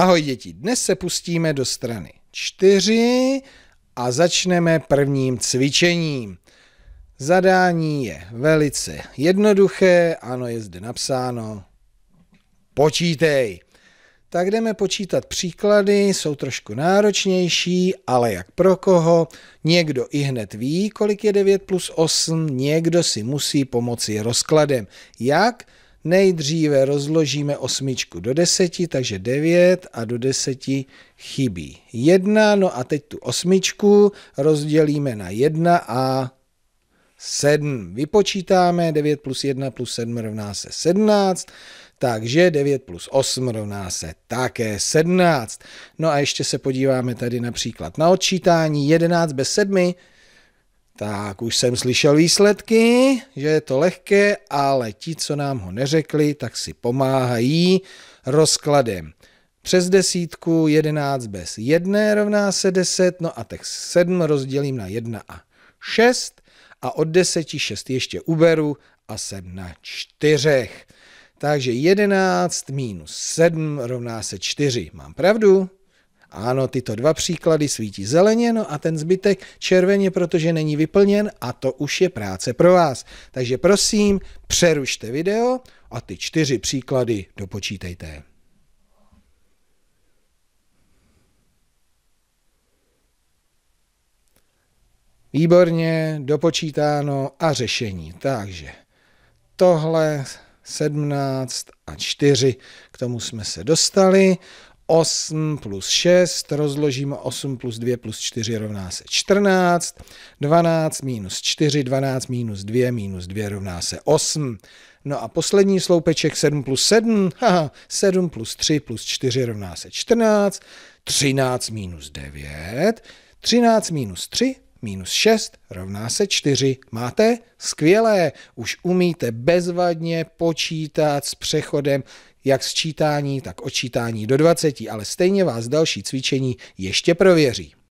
Ahoj děti, dnes se pustíme do strany 4 a začneme prvním cvičením. Zadání je velice jednoduché, ano, je zde napsáno počítej. Tak jdeme počítat příklady, jsou trošku náročnější, ale jak pro koho. Někdo i hned ví, kolik je 9 plus 8, někdo si musí pomoci rozkladem. Jak? Nejdříve rozložíme osmičku do deseti, takže devět a do deseti chybí jedna. No a teď tu osmičku rozdělíme na jedna a sedm. Vypočítáme 9 plus jedna plus sedm rovná se 17, takže 9 plus 8 rovná se také 17. No a ještě se podíváme tady například na odčítání 11 bez 7 tak už jsem slyšel výsledky, že je to lehké, ale ti, co nám ho neřekli, tak si pomáhají rozkladem. Přes desítku 11 bez 1 rovná se 10, no a tak 7 rozdělím na 1 a 6 a od 10 6 ještě uberu a jsem na 4. Takže 11 minus 7 rovná se 4. Mám pravdu? Ano, tyto dva příklady svítí zeleně, no a ten zbytek červeně, protože není vyplněn a to už je práce pro vás. Takže prosím, přerušte video a ty čtyři příklady dopočítejte. Výborně, dopočítáno a řešení. Takže tohle 17 a 4, k tomu jsme se dostali. 8 plus 6, rozložíme 8 plus 2 plus 4 rovná se 14, 12 minus 4, 12 minus 2, minus 2 rovná se 8. No a poslední sloupeček 7 plus 7, haha, 7 plus 3 plus 4 rovná se 14, 13 minus 9, 13 minus 3 minus 6 rovná se 4. Máte? Skvělé! Už umíte bezvadně počítat s přechodem jak sčítání, tak odčítání do 20, ale stejně vás další cvičení ještě prověří.